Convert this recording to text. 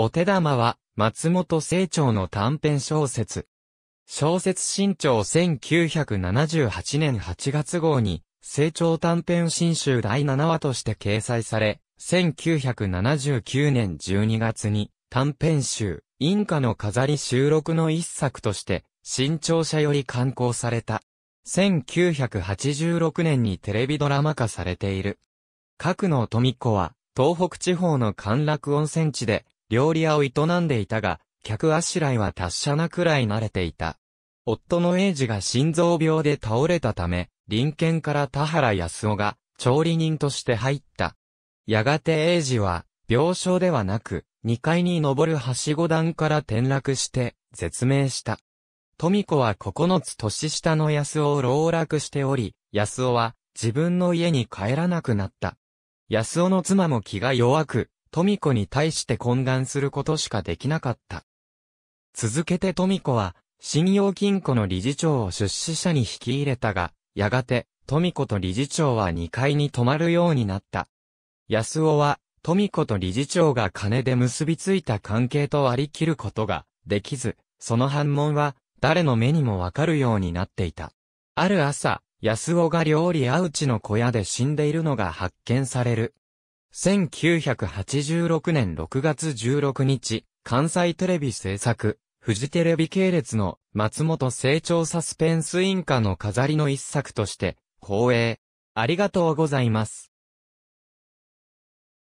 お手玉は、松本清張の短編小説。小説新潮1978年8月号に、清張短編新集第7話として掲載され、1979年12月に、短編集、インカの飾り収録の一作として、新潮社より刊行された。1986年にテレビドラマ化されている。角野富子は、東北地方の歓楽温泉地で、料理屋を営んでいたが、客あしらいは達者なくらい慣れていた。夫の英治が心臓病で倒れたため、臨県から田原康夫が調理人として入った。やがて英治は、病床ではなく、2階に登るはしご段から転落して、絶命した。富子は9つ年下の康夫を老落しており、康夫は自分の家に帰らなくなった。康夫の妻も気が弱く、富子に対して懇願することしかできなかった。続けて富子は、信用金庫の理事長を出資者に引き入れたが、やがて、富子と理事長は2階に泊まるようになった。安尾は、富子と理事長が金で結びついた関係と割り切ることができず、その反問は誰の目にもわかるようになっていた。ある朝、安尾が料理アウチの小屋で死んでいるのが発見される。1986年6月16日、関西テレビ制作、フジテレビ系列の松本成長サスペンスインカの飾りの一作として、放映。ありがとうございます。